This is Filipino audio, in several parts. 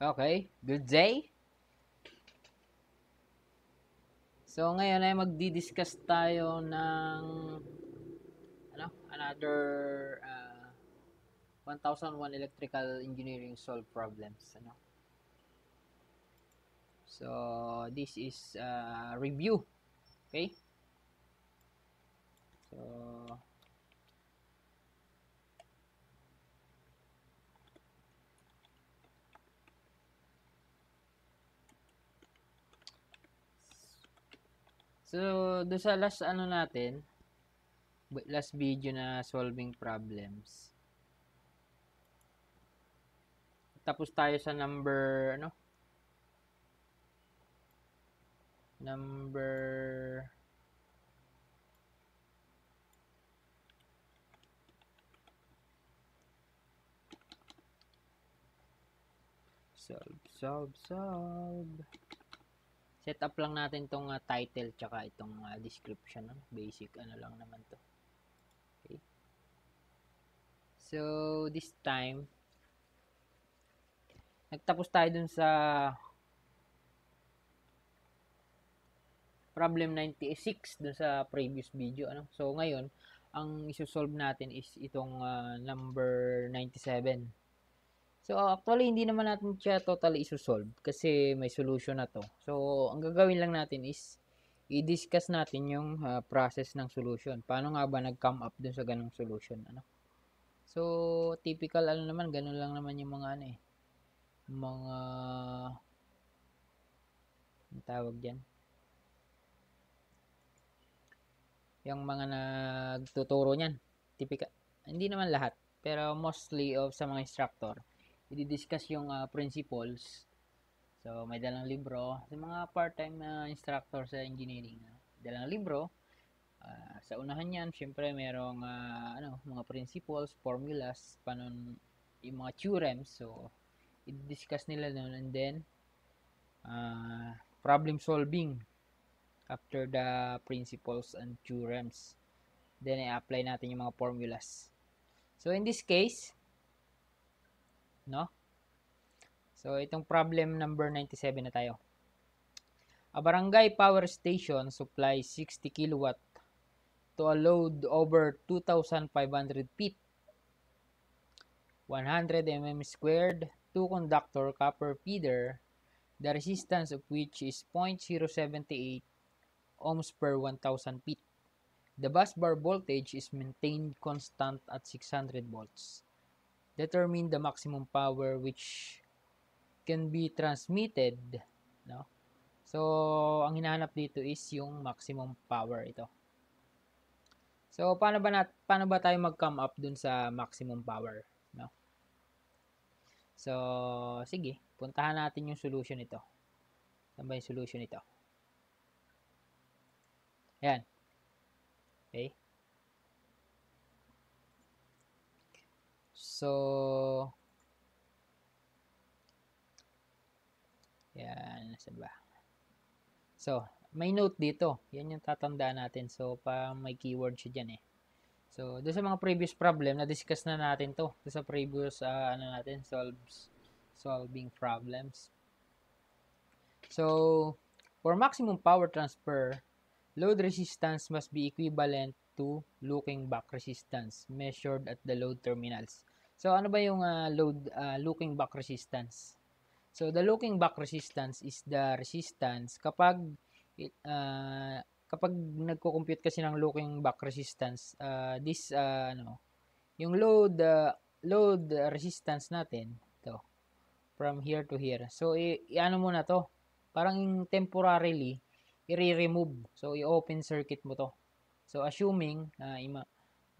Okay, good day. So ngayon ay magdi-discuss tayo ng ano, another uh, ah, 1001 electrical engineering solve problems, ano. So this is uh, review. Okay? So So, do sa last ano natin, last video na solving problems. Tapos tayo sa number ano? Number Solve, solve, solve set up lang natin tong uh, title tsaka itong uh, description no? basic ano lang naman to okay so this time nagtapos tayo dun sa problem 96 dun sa previous video ano so ngayon ang isosolve natin is itong uh, number 97 So, actually, hindi naman natin siya totally isusolve kasi may solution na to. So, ang gagawin lang natin is i-discuss natin yung uh, process ng solution. Paano nga ba nag-come up dun sa ganong solution? Ano? So, typical, ano naman, ganun lang naman yung mga ano eh. Mga, ang tawag dyan? Yung mga nagtuturo niyan. Typical, hindi naman lahat, pero mostly of sa mga instructor i-discuss yung uh, principles. So, may dalang libro. Sa mga part-time na uh, instructor sa engineering, uh, dalang libro. Uh, sa unahan niyan, syempre, merong uh, ano, mga principles, formulas, panon yung mga theorems. So, i-discuss nila noon and then uh, problem solving after the principles and theorems. Then, i-apply natin yung mga formulas. So, in this case, no? So, itong problem number 97 na tayo. A barangay power station supplies 60 kilowatt to a load over 2,500 feet, 100 mm squared, two conductor copper feeder, the resistance of which is 0.078 ohms per 1,000 feet. The busbar voltage is maintained constant at 600 volts determine the maximum power which can be transmitted, no? So, ang hinahanap dito is yung maximum power ito. So, paano ba nat paano ba tayo mag-come up dun sa maximum power, no? So, sige, puntahan natin yung solution nito. Ano yung solution nito? Ayan. Okay. So, yan, nasa ba? So, may note dito. Yan yung tatandaan natin. So, pa may keyword siya dyan eh. So, doon sa mga previous problem, na-discuss na natin to. Doon sa previous, uh, ano natin, solves, solving problems. So, for maximum power transfer, load resistance must be equivalent to looking back resistance measured at the load terminals. So ano ba yung uh, load uh, looking back resistance? So the looking back resistance is the resistance kapag uh, kapag nagko-compute kasi ng looking back resistance, uh, this uh, ano, yung load uh, load resistance natin to from here to here. So i-ano muna to. Parang temporarily i-remove. So i-open circuit mo to. So assuming uh, ima,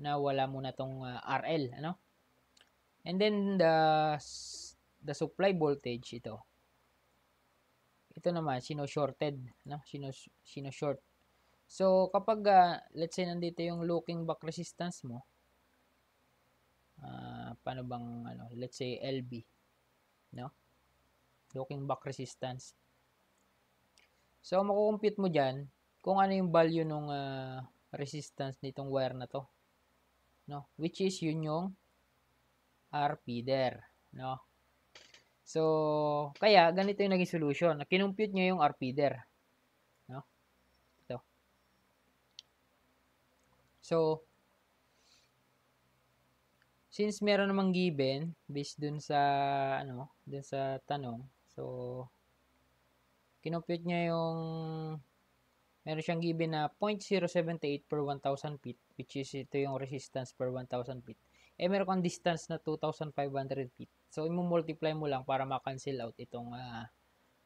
na wala muna tong uh, RL, ano? And then the the supply voltage ito. Ito naman sino-shorted, no? Sino sino-short. So kapag uh, let's say nandito yung looking back resistance mo, uh, paano bang ano, let's say LB, no? Looking back resistance. So makukumpute mo diyan kung ano yung value ng uh, ah, resistance nitong wire na to, no? Which is yun yung R. Feeder. No? So, kaya ganito yung naging solution. Kinumpute niya yung R. Feeder. No? Ito. So, since meron namang given based dun sa ano, dun sa tanong. So kinompute niya yung meron siyang given na 0.078 per 1000 feet which is ito yung resistance per 1000 feet eh meron kang distance na 2,500 feet. So, i-multiply mo lang para ma-cancel out itong uh,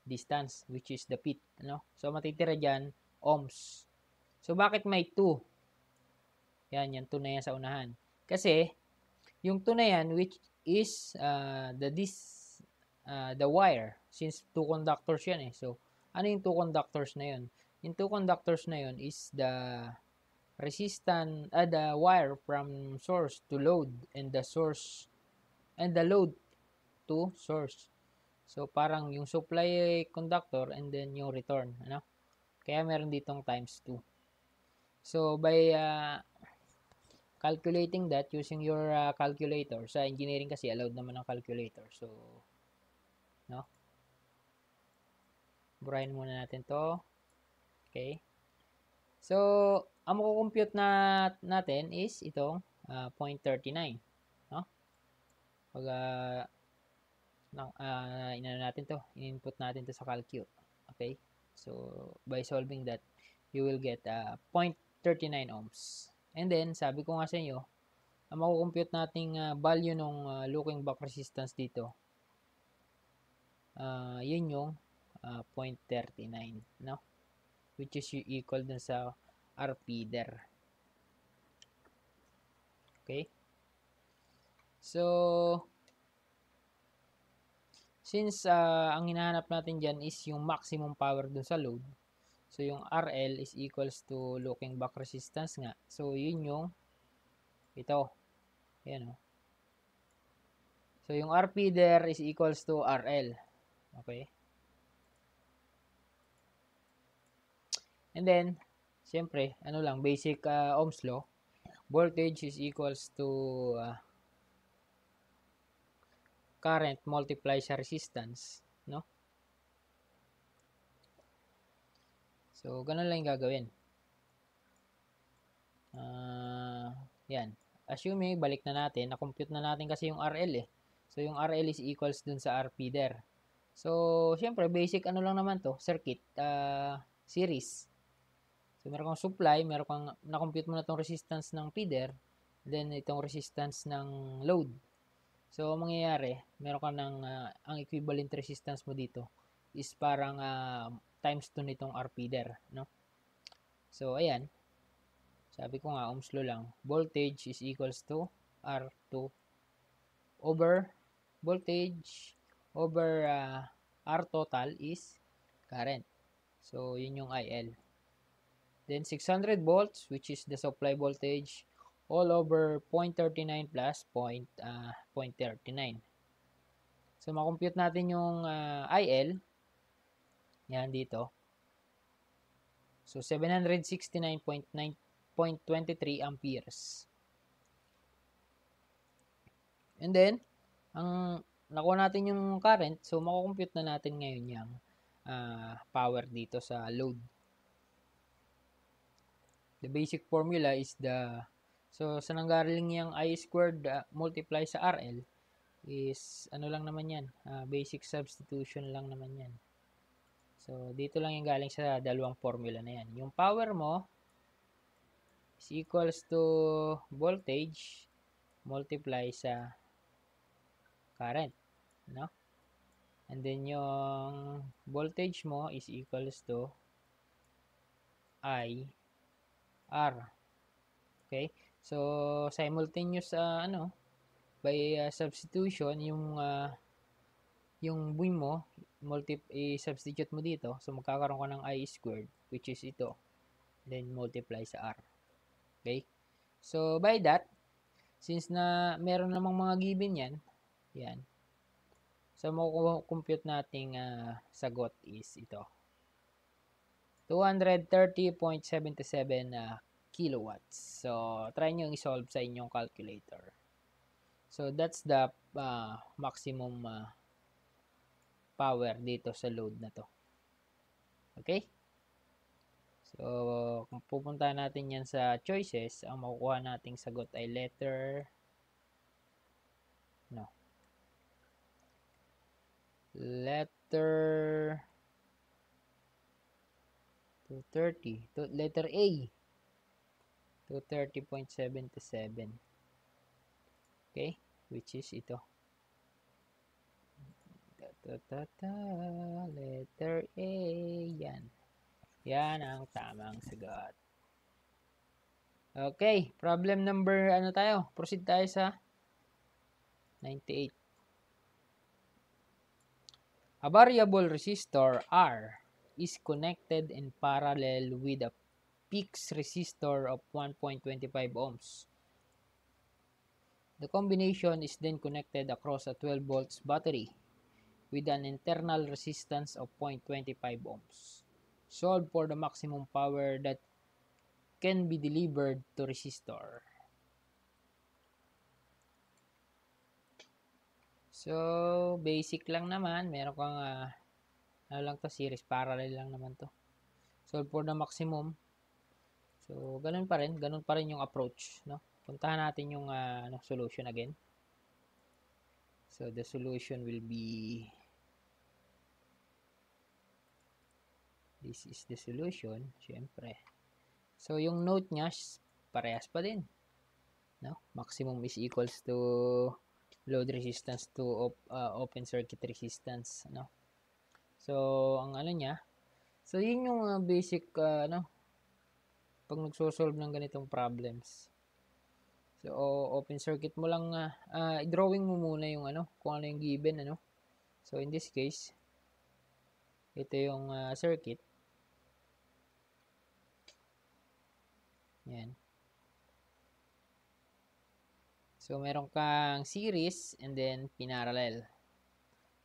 distance, which is the feet. Ano? So, matitira dyan, ohms. So, bakit may 2? Yan, yan, 2 na yan sa unahan. Kasi, yung 2 na yan, which is uh, the dis, uh, the wire, since two conductors yan eh. So, ano yung two conductors na yun? Yung two conductors na yun is the resistance uh, ah, the wire from source to load and the source and the load to source. So parang yung supply conductor and then yung return, ano? Kaya meron ditong times 2. So by uh, calculating that using your uh, calculator, sa engineering kasi allowed naman ang calculator. So no? Burahin muna natin 'to. Okay? So ang makukompute na natin is itong uh, ah, 0.39. No? Pag uh, ah, na, uh, ah, inano natin to, input natin to sa CalQ. Okay? So, by solving that, you will get uh, 0.39 ohms. And then, sabi ko nga sa inyo, ang makukompute nating uh, value nung uh, looking back resistance dito, uh, yun yung uh, 0.39, no? Which is equal dun sa rfeeder. Okay? So, since uh, ang hinahanap natin dyan is yung maximum power dun sa load, so yung RL is equals to looking back resistance nga. So, yun yung ito. Ayan o. Oh. So, yung RP there is equals to RL. Okay? And then, Siyempre, ano lang, basic uh, Ohm's law, voltage is equals to uh, current multiply sa resistance, no? So, ganun lang yung gagawin. Uh, yan. Assuming, balik na natin, na-compute na natin kasi yung RL eh. So, yung RL is equals dun sa RP there. So, syempre, basic ano lang naman to, circuit, uh, series. So, meron kang supply, meron kang, na-compute mo na itong resistance ng feeder, then itong resistance ng load. So, ang mangyayari, meron ka ng, uh, ang equivalent resistance mo dito is parang uh, times 2 nitong R feeder, no? So, ayan. Sabi ko nga, ohms law lang. Voltage is equals to R2 over voltage over uh, R total is current. So, yun yung IL. Then 600 volts which is the supply voltage all over 0.39 plus 0.39. Ah, so makompute natin yung uh, ah, IL. Yan dito. So 769.9.23 amperes. And then, ang nakuha natin yung current, so makukompute na natin ngayon yung uh, power dito sa load. The basic formula is the, so sa nanggaling yung i squared uh, multiply sa RL is, ano lang naman yan, uh, basic substitution lang naman yan. So, dito lang yung galing sa dalawang formula na yan. Yung power mo is equals to voltage multiply sa current. No? And then yung voltage mo is equals to I R. Okay? So, simultaneous uh, ano, by uh, substitution, yung uh, yung buwi mo, i-substitute mo dito. So, magkakaroon ka ng I squared, which is ito. Then, multiply sa R. Okay? So, by that, since na meron namang mga given yan, yan. So, makukompute nating uh, sagot is ito. 230.77 na uh, kilowatts. So, try nyo i-solve sa inyong calculator. So, that's the uh, maximum uh, power dito sa load na to. Okay? So, kung pupunta natin yan sa choices, ang makukuha nating sagot ay letter no. Letter 230. letter A. 230.77. Okay? Which is ito. Ta, ta, ta, ta, letter A. Yan. Yan ang tamang sagot. Okay. Problem number, ano tayo? Proceed tayo sa 98. A variable resistor R is connected in parallel with a fixed resistor of 1.25 ohms. The combination is then connected across a 12 volts battery with an internal resistance of 0.25 ohms. Solve for the maximum power that can be delivered to resistor. So, basic lang naman. Meron kang uh, ano lang to series parallel lang naman to solve for the maximum so ganun pa rin ganun pa rin yung approach no puntahan natin yung uh, ano, solution again so the solution will be this is the solution syempre so yung note niya parehas pa din no maximum is equals to load resistance to op, uh, open circuit resistance no So, ang ano niya. So, yun yung uh, basic, uh, ano, pag nagsosolve ng ganitong problems. So, open circuit mo lang, uh, ah, uh, drawing mo muna yung ano, kung ano yung given, ano. So, in this case, ito yung uh, circuit. Yan. So, meron kang series and then pinarallel.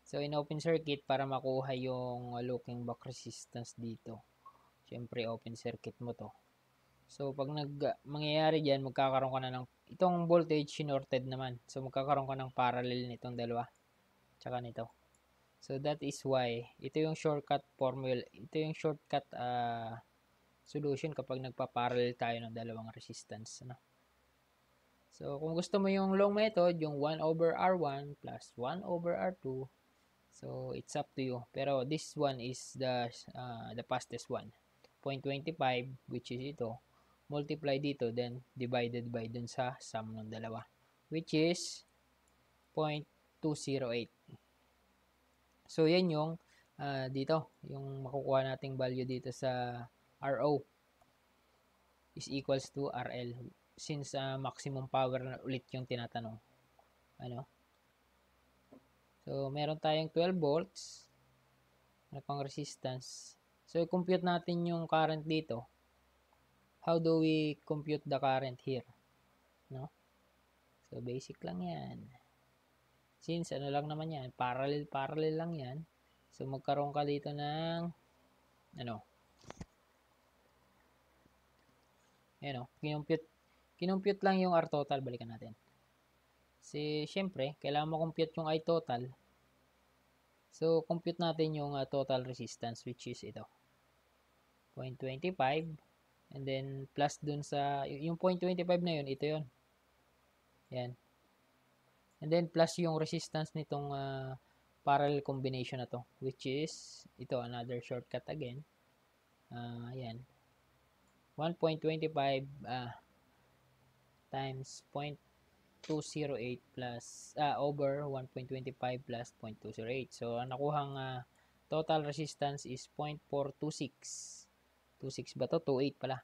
So, in open circuit, para makuha yung looking back resistance dito, syempre open circuit mo to. So, pag nag, mangyayari dyan, magkakaroon ka na ng, itong voltage sinorted naman. So, magkakaroon ka ng parallel nitong dalawa. Tsaka nito. So, that is why, ito yung shortcut formula, ito yung shortcut uh, solution kapag nagpa-parallel tayo ng dalawang resistance. Ano? So, kung gusto mo yung long method, yung 1 over R1 plus 1 over R2 So, it's up to you. Pero this one is the, uh, the fastest one. 0.25, which is ito, multiply dito, then divided by dun sa sum ng dalawa, which is 0.208. So, yan yung uh, dito, yung makukuha nating value dito sa RO is equals to RL since uh, maximum power na ulit yung tinatanong. Ano? So, meron tayong 12 volts na pang resistance. So, i-compute natin yung current dito. How do we compute the current here? No? So, basic lang yan. Since, ano lang naman yan, parallel-parallel lang yan. So, magkaroon ka dito ng, ano, Ayan o, oh. kinumpute, kinumpute lang yung R total, balikan natin. Si, syempre, kailangan makumpute yung I total So, compute natin yung uh, total resistance which is ito. 0.25 and then plus dun sa, yung 0.25 na yun, ito yun. Yan. And then plus yung resistance nitong uh, parallel combination na to which is, ito another shortcut again. Uh, yan. 1.25 uh, times 0.25 0.208 plus uh, over 1.25 plus 0.208. So, ang nakuhang uh, total resistance is 0.426. 26 ba to? 28 pala.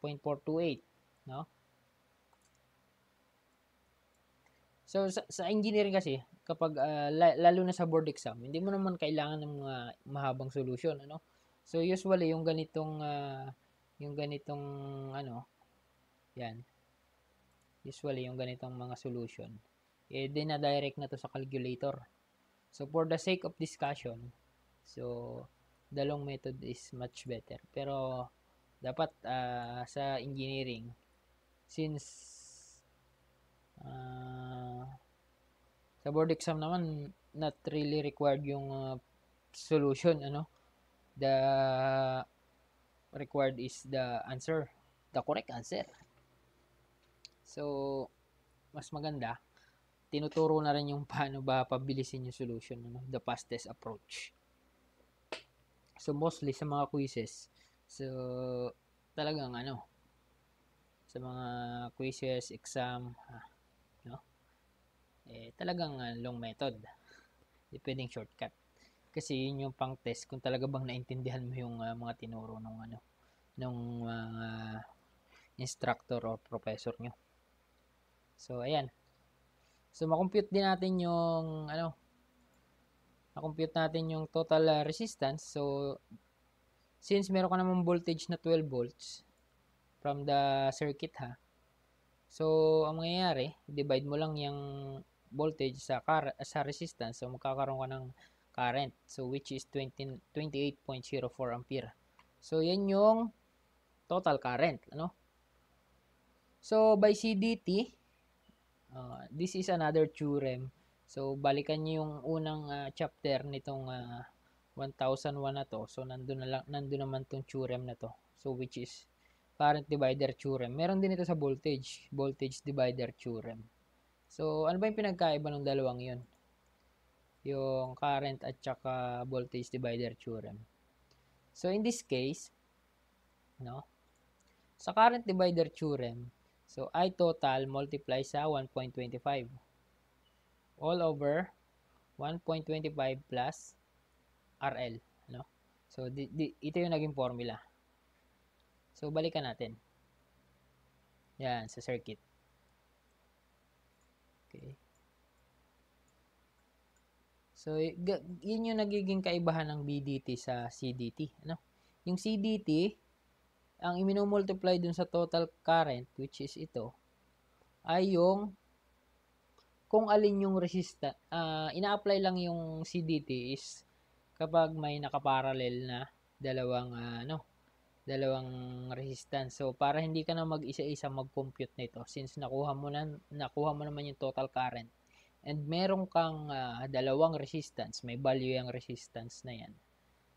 0.428, no? So, sa, sa engineering kasi, kapag, uh, lalo na sa board exam, hindi mo naman kailangan ng mga mahabang solution, ano? So, usually, yung ganitong, uh, yung ganitong, ano, yan, usually yung ganitong mga solution, e dinadirect na to sa calculator. So, for the sake of discussion, so, the long method is much better. Pero, dapat uh, sa engineering, since uh, sa board exam naman, not really required yung uh, solution, ano? The required is the answer, the correct answer. So, mas maganda, tinuturo na rin yung paano ba pabilisin yung solution, ano, the fastest approach. So, mostly sa mga quizzes, so, talagang ano, sa mga quizzes, exam, ah, no? Eh, talagang uh, long method. Hindi shortcut. Kasi yun yung pang test kung talaga bang naintindihan mo yung uh, mga tinuro ng ano, ng mga uh, instructor or professor nyo. So, ayan. So, makompute din natin yung, ano, makompute natin yung total uh, resistance. So, since meron ka namang voltage na 12 volts from the circuit ha. So, ang mangyayari, divide mo lang yung voltage sa car sa resistance. So, magkakaroon ka ng current. So, which is 20, 28.04 ampere. So, yan yung total current. Ano? So, by CDT, Uh, this is another theorem. So, balikan niyo yung unang uh, chapter nitong uh, ah, 1001 na to. So, nandun, na lang, nandun naman tong theorem na to. So, which is current divider theorem. Meron din ito sa voltage. Voltage divider theorem. So, ano ba yung pinagkaiba ng dalawang yun? Yung current at saka voltage divider theorem. So, in this case, no? Sa current divider theorem, So, I total multiply sa 1.25 all over 1.25 plus RL. No? So, di, di, ito yung naging formula. So, balikan natin. Yan, sa circuit. Okay. So, yun yung nagiging kaibahan ng BDT sa CDT. No? Yung CDT, ang imino-multiply dun sa total current, which is ito, ay yung kung alin yung resistance, uh, ah, ina-apply lang yung CDT is kapag may nakaparallel na dalawang uh, ano, dalawang resistance. So para hindi ka na mag-isa-isa mag-compute nito since nakuha mo na nakuha mo naman yung total current. And merong kang uh, dalawang resistance, may value yung resistance na yan.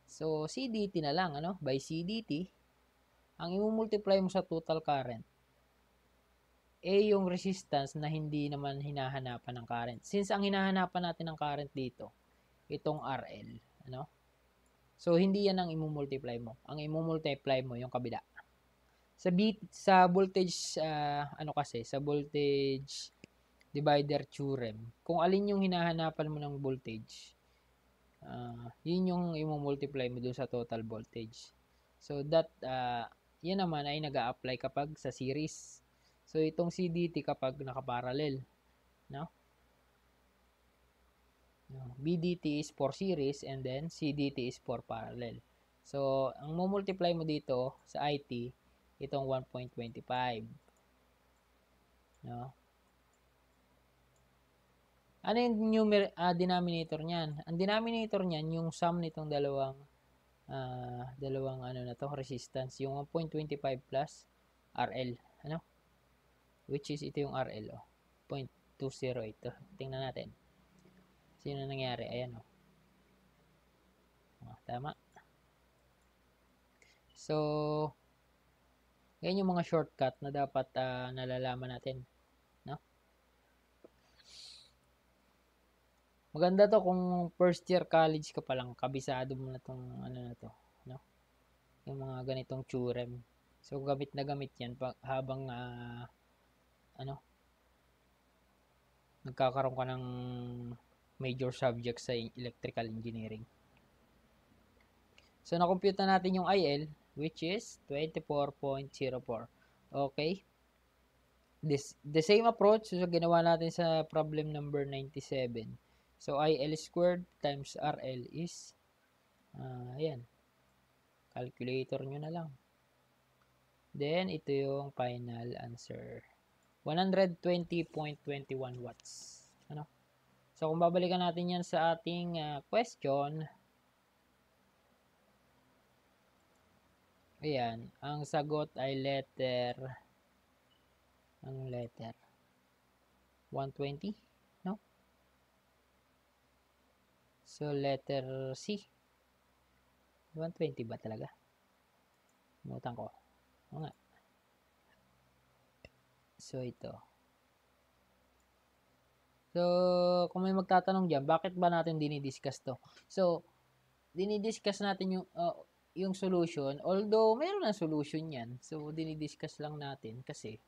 So CDT na lang ano, by CDT ang i-multiply mo sa total current, A eh, yung resistance na hindi naman hinahanapan ng current. Since ang hinahanapan natin ng current dito, itong RL, ano? So, hindi yan ang i-multiply mo. Ang i-multiply mo yung kabila. Sa, bit, sa voltage, uh, ano kasi, sa voltage divider theorem, kung alin yung hinahanapan mo ng voltage, uh, yun yung i-multiply mo dun sa total voltage. So, that, uh, yan naman ay nag apply kapag sa series. So, itong CDT kapag nakaparallel. No? no? BDT is for series and then CDT is for parallel. So, ang multiply mo dito sa IT, itong 1.25. No? Ano yung numer uh, denominator niyan? Ang denominator niyan, yung sum nitong dalawang uh, dalawang ano na to, resistance. Yung 1.25 plus RL. Ano? Which is ito yung RL. Oh. 0.20 ito. Tingnan natin. Sino nangyari? Ayan oh. oh tama. So, yan yung mga shortcut na dapat uh, nalalaman natin Maganda to kung first year college ka pa lang, kabisado mo na tong ano na to, no? Yung mga ganitong churem. So gamit na gamit 'yan pag habang uh, ano nagkakaroon ka ng major subject sa electrical engineering. So na-compute na natin yung IL which is 24.04. Okay? This the same approach so ginawa natin sa problem number 97. So, IL squared times RL is, uh, ayan, calculator nyo na lang. Then, ito yung final answer. 120.21 watts. Ano? So, kung babalikan natin yan sa ating uh, question, ayan, ang sagot ay letter, ang letter, 120? So, letter C. 120 ba talaga? Umutan ko. Oo nga. So, ito. So, kung may magtatanong dyan, bakit ba natin dinidiscuss to? So, dinidiscuss natin yung, uh, yung solution. Although, mayroon na solution yan. So, dinidiscuss lang natin kasi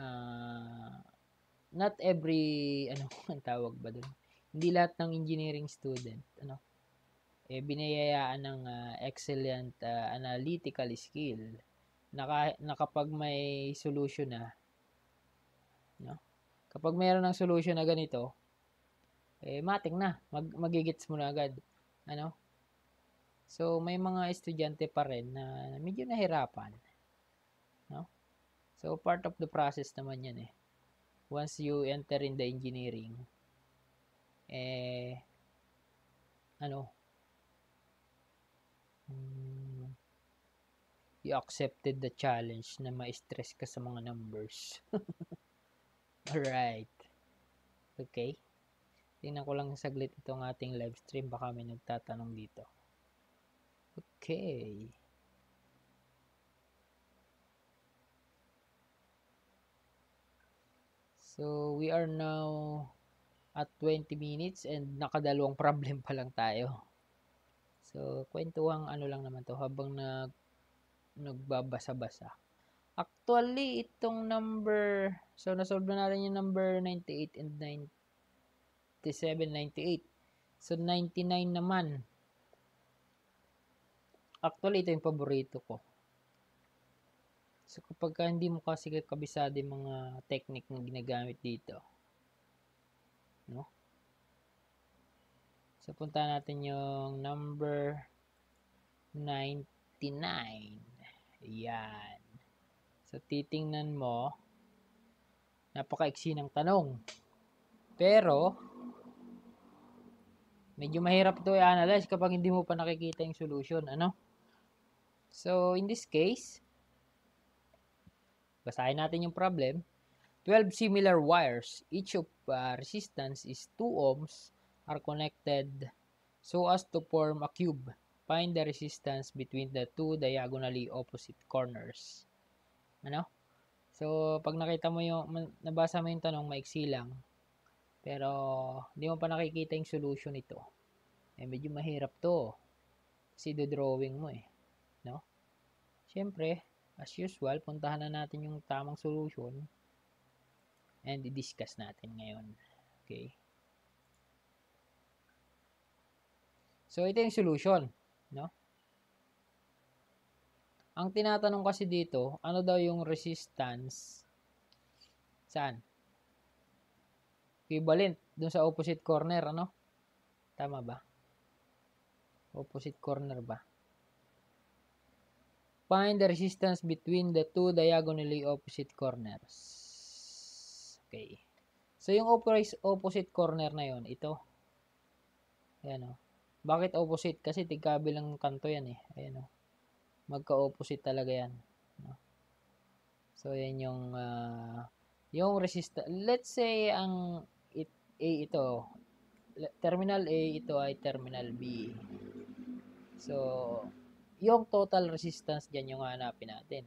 uh, not every, ano ang tawag ba doon? hindi lahat ng engineering student ano eh biniyayaan ng uh, excellent uh, analytical skill na nakapag may solution na no kapag mayroon ng solution na ganito eh mating na mag magigits mo na agad ano so may mga estudyante pa rin na medyo nahirapan no so part of the process naman yan eh once you enter in the engineering eh, ano, um, you accepted the challenge na ma-stress ka sa mga numbers. Alright. Okay. Tingnan ko lang saglit itong ating live stream. Baka may nagtatanong dito. Okay. So, we are now at 20 minutes and nakadalawang problem pa lang tayo. So, kwentuhang ano lang naman to habang nag nagbabasa-basa. Actually, itong number, so nasolve na natin yung number 98 and 97, 98. So, 99 naman. Actually, ito yung paborito ko. So, kapag hindi mo kasi kabisado yung mga technique na ginagamit dito, no? So, punta natin yung number 99. Yan. So, titingnan mo, napakaiksi ng tanong. Pero, medyo mahirap ito i-analyze kapag hindi mo pa nakikita yung solution, ano? So, in this case, basahin natin yung problem. 12 similar wires, each of uh, resistance is 2 ohms, are connected so as to form a cube. Find the resistance between the two diagonally opposite corners. Ano? So, pag nakita mo yung, nabasa mo yung tanong, maiksi lang. Pero, hindi mo pa nakikita yung solution ito. Eh, medyo mahirap to. Kasi do-drawing mo eh. No? Siyempre, as usual, puntahan na natin yung tamang solution and i-discuss natin ngayon. Okay. So, ito yung solution. No? Ang tinatanong kasi dito, ano daw yung resistance saan? Equivalent dun sa opposite corner, ano? Tama ba? Opposite corner ba? Find the resistance between the two diagonally opposite corners. Okay. So, yung opposite corner na yon ito. Ayan o. Oh. Bakit opposite? Kasi tigkabilang kanto yan eh. Ayan o. Oh. Magka-opposite talaga yan. No? So, yan yung uh, yung resistance. Let's say ang it, A ito. Terminal A ito ay terminal B. So, yung total resistance dyan yung hanapin natin.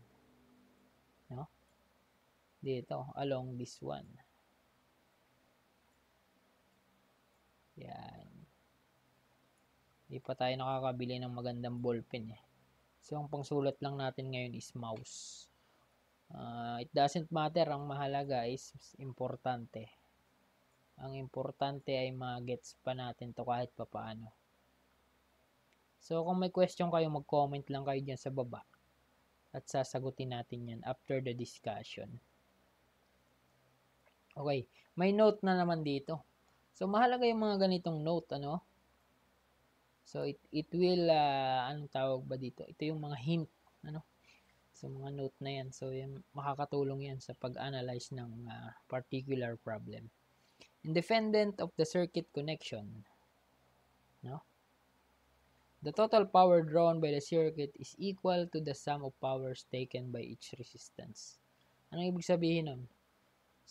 No? dito along this one. Yan. Hindi pa tayo nakakabili ng magandang ballpen eh. So, ang pangsulat lang natin ngayon is mouse. Uh, it doesn't matter. Ang mahalaga is importante. Ang importante ay ma-gets pa natin to kahit paano. So, kung may question kayo, mag-comment lang kayo dyan sa baba. At sasagutin natin yan after the discussion. Okay, may note na naman dito. So, mahalaga yung mga ganitong note, ano? So, it, it will, uh, anong tawag ba dito? Ito yung mga hint, ano? So, mga note na yan. So, yung, makakatulong yan sa pag-analyze ng uh, particular problem. Independent of the circuit connection, no? The total power drawn by the circuit is equal to the sum of powers taken by each resistance. Anong ibig sabihin nun?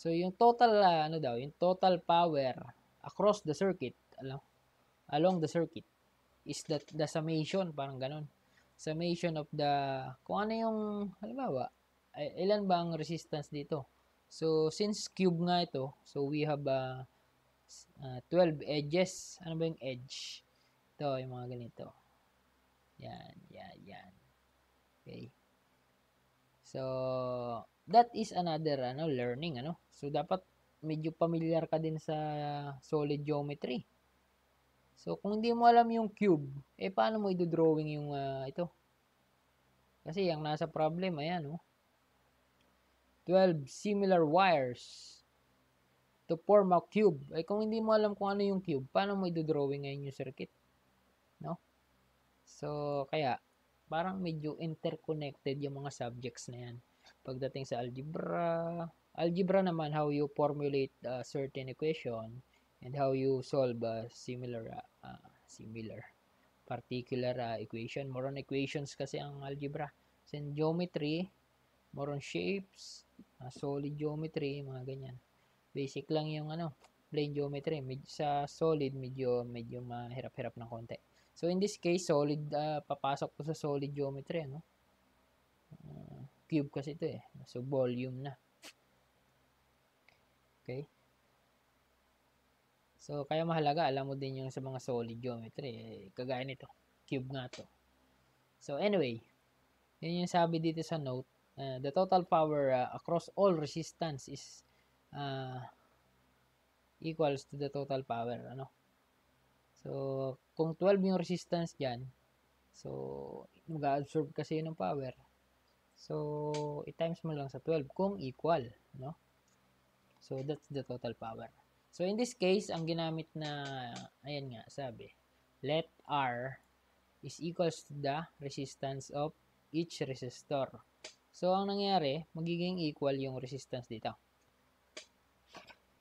So, yung total, uh, ano daw, yung total power across the circuit, alam, along the circuit, is that the summation, parang ganun. Summation of the, kung ano yung, halimbawa, ilan ba ang resistance dito? So, since cube nga ito, so we have uh, uh, 12 edges. Ano ba yung edge? Ito, yung mga ganito. Yan, yan, yan. Okay. So, that is another ano learning ano so dapat medyo familiar ka din sa solid geometry so kung hindi mo alam yung cube eh paano mo i-drawing yung uh, ito kasi yung nasa problem ayan oh 12 similar wires to form a cube eh, kung hindi mo alam kung ano yung cube paano mo i-drawing ngayon yung circuit no so kaya parang medyo interconnected yung mga subjects na yan Pagdating sa algebra, algebra naman how you formulate a certain equation and how you solve a similar uh, similar particular uh, equation. More on equations kasi ang algebra. So in geometry, more on shapes, uh, solid geometry, mga ganyan. Basic lang yung ano, plane geometry. Medyo, sa solid, medyo, medyo mahirap-hirap ng konti. So, in this case, solid, uh, papasok po sa solid geometry, ano? Uh, cube kasi ito eh. So, volume na. Okay? So, kaya mahalaga, alam mo din yung sa mga solid geometry. Eh, kagaya nito. Cube nga to. So, anyway. Yun yung sabi dito sa note. Uh, the total power uh, across all resistance is uh, equals to the total power. Ano? So, kung 12 yung resistance dyan, so, mag-absorb kasi yun ng power. So, i-times mo lang sa 12 kung equal, no? So, that's the total power. So, in this case, ang ginamit na, ayan nga, sabi, let R is equals to the resistance of each resistor. So, ang nangyari, magiging equal yung resistance dito.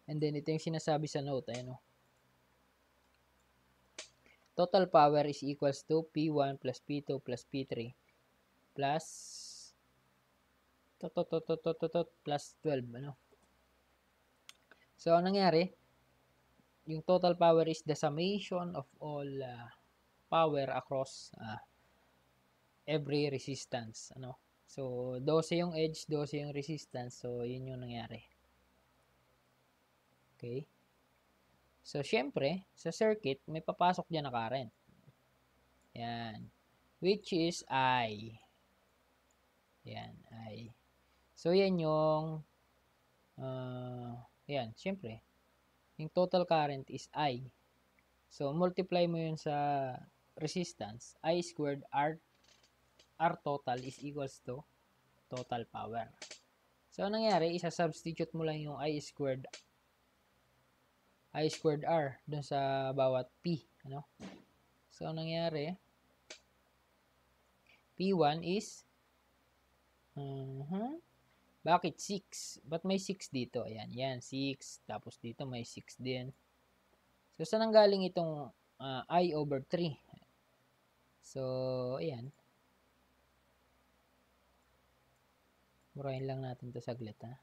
And then, ito yung sinasabi sa note, ayan o. Total power is equals to P1 plus P2 plus P3 plus tot plus 12 ano so ang nangyari yung total power is the summation of all uh, power across uh, every resistance ano so 12 yung edge 12 yung resistance so yun yung nangyari okay so syempre sa circuit may papasok diyan na current yan which is I yan I So, yan yung, uh, yan, syempre, yung total current is I. So, multiply mo yun sa resistance, I squared R, R total is equals to total power. So, nangyari, isa-substitute mo lang yung I squared I squared R dun sa bawat P. Ano? So, nangyari, P1 is uh -huh, bakit 6? Ba't may 6 dito? Ayan, yan, 6. Tapos dito may 6 din. So, saan ang galing itong uh, i over 3? So, ayan. Murahin lang natin to saglit, ha?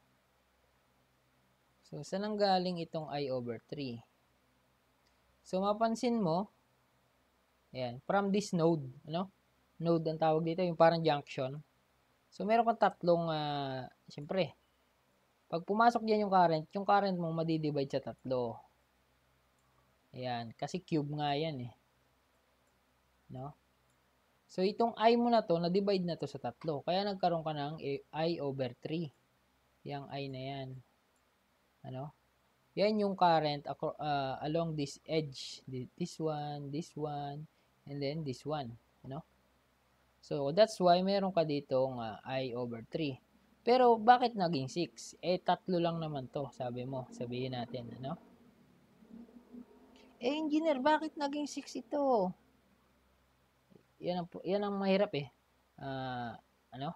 So, saan ang galing itong i over 3? So, mapansin mo, ayan, from this node, ano? Node ang tawag dito, yung parang junction. So, meron kang tatlong, uh, siyempre, pag pumasok dyan yung current, yung current mo madidivide sa tatlo. Ayan, kasi cube nga yan eh. No? So, itong i mo na to, na-divide na to sa tatlo. Kaya nagkaroon ka ng i over 3. Yang i na yan. Ano? Yan yung current uh, along this edge. This one, this one, and then this one. Ano? You know? So, that's why meron ka dito nga i over 3. Pero, bakit naging 6? Eh, tatlo lang naman to, sabi mo. Sabihin natin, ano? Eh, engineer, bakit naging 6 ito? Yan ang, yan ang mahirap eh. Uh, ano?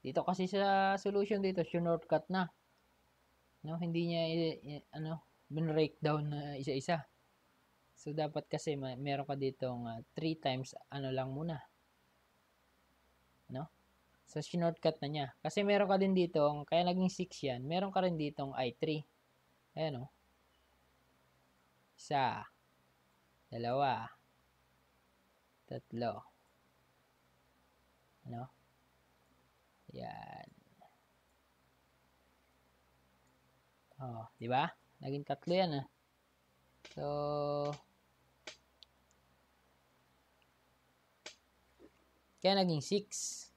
Dito kasi sa solution dito, shortcut na. No, hindi niya ano, bin down na isa-isa. So dapat kasi may, meron ka dito ng uh, 3 times ano lang muna. So, shortcut na niya. Kasi meron ka din ditong, kaya naging 6 yan, meron ka rin dito I3. Ayan o. Oh. Isa. Dalawa. Tatlo. Ano? Yan. Oh, di ba? Naging tatlo yan ah. So, kaya naging 6.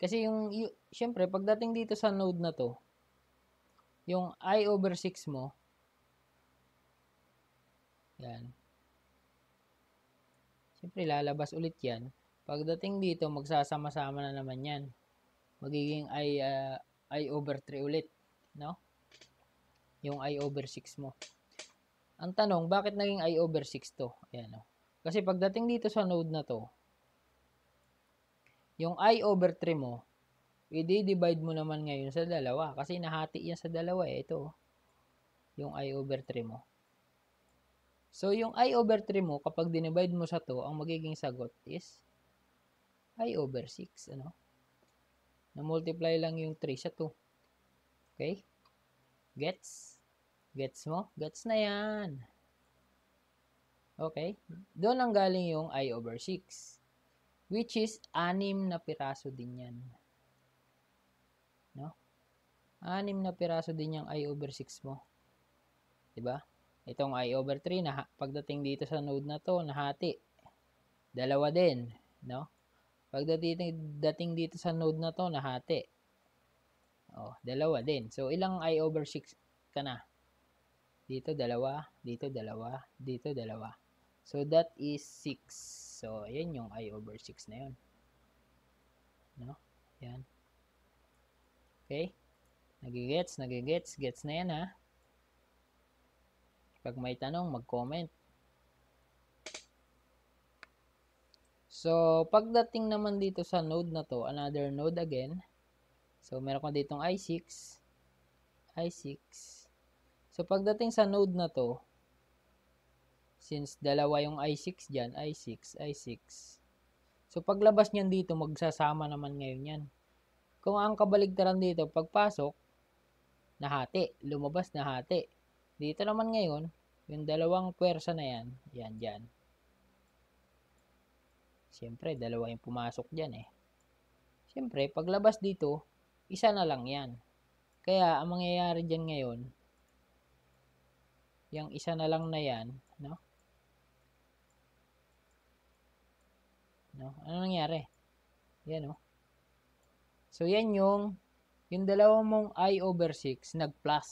Kasi yung, yung syempre, pagdating dito sa node na to, yung i over 6 mo, yan. Siyempre, lalabas ulit yan. Pagdating dito, magsasama-sama na naman yan. Magiging i, uh, i over 3 ulit. No? Yung i over 6 mo. Ang tanong, bakit naging i over 6 to? Ayan, no? Oh. Kasi pagdating dito sa node na to, yung i over 3 mo, i-divide mo naman ngayon sa dalawa. Kasi nahati yan sa dalawa eh. Ito, yung i over 3 mo. So, yung i over 3 mo, kapag dinivide mo sa 2, ang magiging sagot is i over 6. Ano? Na-multiply lang yung 3 sa 2. Okay? Gets? Gets mo? Gets na yan. Okay? Doon ang galing yung i over 6. Which is, anim na piraso din yan. No? Anim na piraso din yung i over 6 mo. ba? Diba? Itong i over 3, na, pagdating dito sa node na to, nahati. Dalawa din. No? Pagdating dating dito sa node na to, nahati. Oh, dalawa din. So, ilang i over 6 ka na? Dito, dalawa. Dito, dalawa. Dito, dalawa. So, that is 6. So, ayan yung i over 6 na yun. No? Ayan. Okay? Nagigets, nagigets, gets na yan ha. Pag may tanong, mag-comment. So, pagdating naman dito sa node na to, another node again. So, meron ko ditong i6, i6. So, pagdating sa node na to, Since dalawa yung I6 dyan, I6, I6. So, paglabas niyan dito, magsasama naman ngayon yan. Kung ang kabaligtaran dito, pagpasok, nahati. Lumabas, nahati. Dito naman ngayon, yung dalawang pwersa na yan, yan, dyan. Siyempre, dalawa yung pumasok dyan eh. Siyempre, paglabas dito, isa na lang yan. Kaya, ang mangyayari dyan ngayon, yung isa na lang na yan, no? No? Ano nangyari? Yan, no? Oh. So, yan yung, yung dalawa mong i over 6, nag-plus.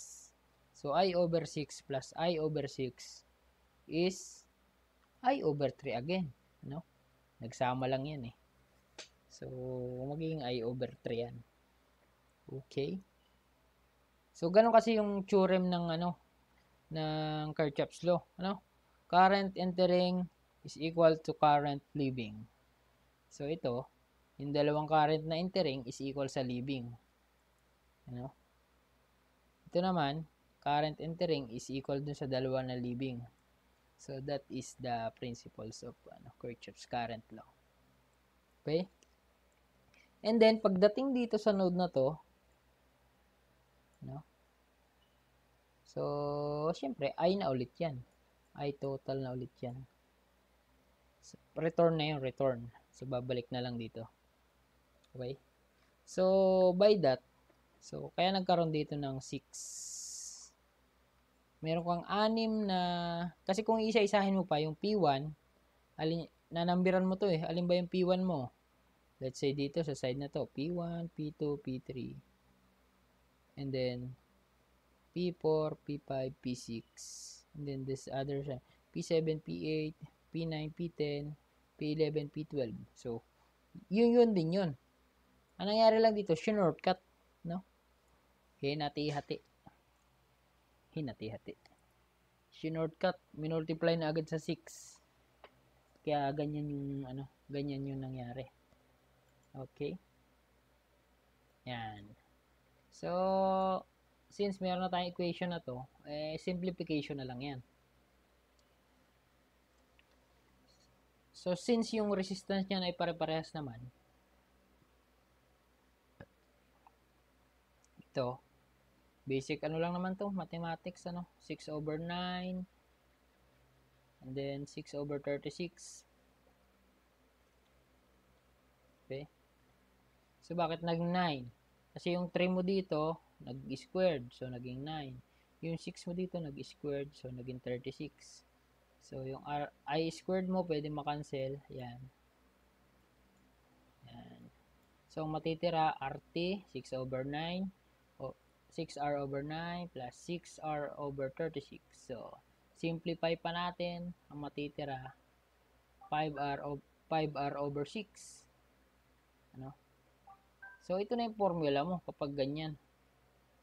So, i over 6 plus i over 6 is i over 3 again. No? Nagsama lang yan, eh. So, magiging i over 3 yan. Okay. So, ganun kasi yung theorem ng, ano, ng Kirchhoff's law. Ano? Current entering is equal to current leaving. So, ito, yung dalawang current na entering is equal sa leaving. Ano? Ito naman, current entering is equal dun sa dalawa na leaving. So, that is the principles of ano, Kirchhoff's current law. Okay? And then, pagdating dito sa node na to, no? So, syempre, I na ulit yan. I total na ulit yan. So, return na yung return. So, babalik na lang dito. Okay? So, by that, so, kaya nagkaroon dito ng 6. Meron kang 6 na, kasi kung isa-isahin mo pa yung P1, alin, nanambiran mo to eh. Alin ba yung P1 mo? Let's say dito sa side na to, P1, P2, P3. And then, P4, P5, P6. And then this other side, P7, P8, P9, P10, P11, P12. So, yun yun din yun. Ang nangyari lang dito, shortcut, no? Hinati-hati. Hinati-hati. Shortcut, minultiply na agad sa 6. Kaya ganyan yung, ano, ganyan yung nangyari. Okay? Yan. So, since meron na tayong equation na to, eh, simplification na lang yan. So, since yung resistance niya ay pare-parehas naman, ito, basic ano lang naman to, mathematics, ano, 6 over 9, and then 6 over 36. Okay. So, bakit nag 9? Kasi yung 3 mo dito, nag-squared, so naging 9. Yung 6 mo dito, nag-squared, so naging 36. So, yung R, I squared mo, pwede makancel. Yan. Yan. So, matitira, RT, 6 over 9, o, 6R over 9, plus 6R over 36. So, simplify pa natin, ang matitira, 5R, o, 5R over 6. Ano? So, ito na yung formula mo kapag ganyan.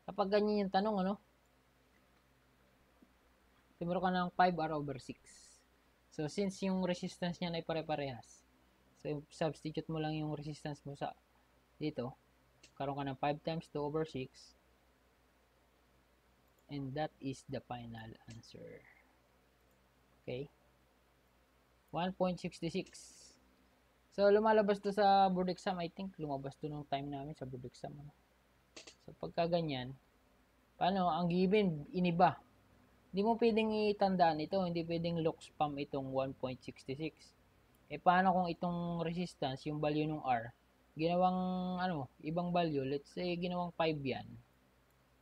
Kapag ganyan yung tanong, ano? Timuro ka ng 5 r over 6. So, since yung resistance niya ay pare-parehas, so, substitute mo lang yung resistance mo sa dito. Karoon ka ng 5 times 2 over 6. And that is the final answer. Okay? 1.66. So, lumalabas to sa board exam. I think lumabas to nung time namin sa board exam. Ano. So, pagka ganyan, paano? Ang given, iniba. Hindi mo pwedeng itandaan ito, hindi pwedeng lock spam itong 1.66. Eh paano kung itong resistance, yung value ng R, ginawang ano, ibang value, let's say ginawang 5 yan.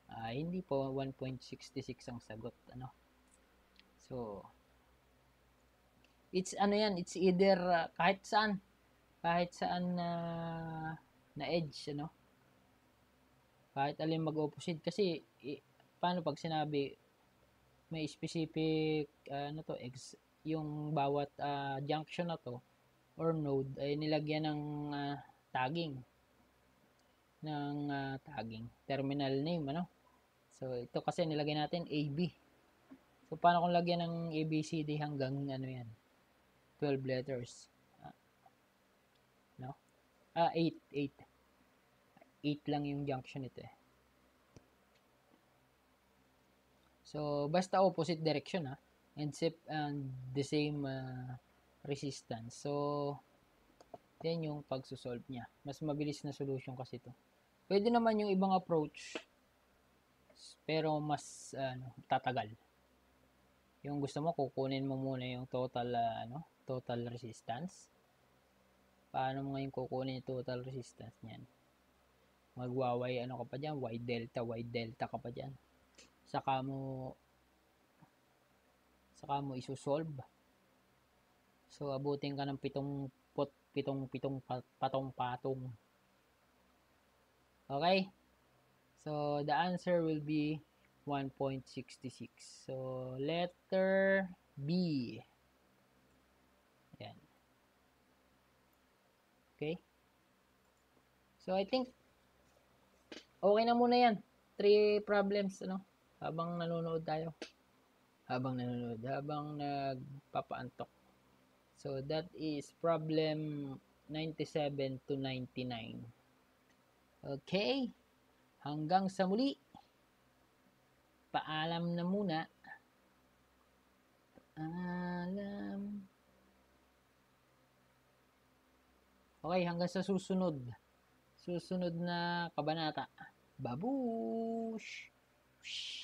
Ah, hindi po 1.66 ang sagot, ano. So, it's ano yan, it's either uh, kahit saan, kahit saan na uh, na edge, ano. Kahit alin mag-opposite kasi i, paano pag sinabi may specific uh, ano to ex yung bawat uh, junction na to or node ay nilagyan ng uh, tagging ng uh, tagging terminal name ano so ito kasi nilagay natin AB so paano kung lagyan ng ABCD hanggang ano yan 12 letters no ah 8 8 8 lang yung junction nito eh So, basta opposite direction ha. Ah. And, sip, and the same uh, resistance. So, yan yung pagsusolve niya. Mas mabilis na solution kasi ito. Pwede naman yung ibang approach pero mas ano, tatagal. Yung gusto mo kukunin mo muna yung total uh, ano, total resistance. Paano mo ngayon kukunin yung total resistance niyan? Magwaway ano ka pa diyan, y delta, y delta ka pa diyan saka mo saka mo isusolve so abutin ka ng pitong pot pitong pitong patong patong okay so the answer will be 1.66 so letter B yan okay so I think okay na muna yan three problems ano habang nanonood tayo. Habang nanonood, habang nagpapaantok. So that is problem 97 to 99. Okay? Hanggang sa muli. Paalam na muna. Paalam. Okay, hanggang sa susunod. Susunod na kabanata. Babush! Shhh!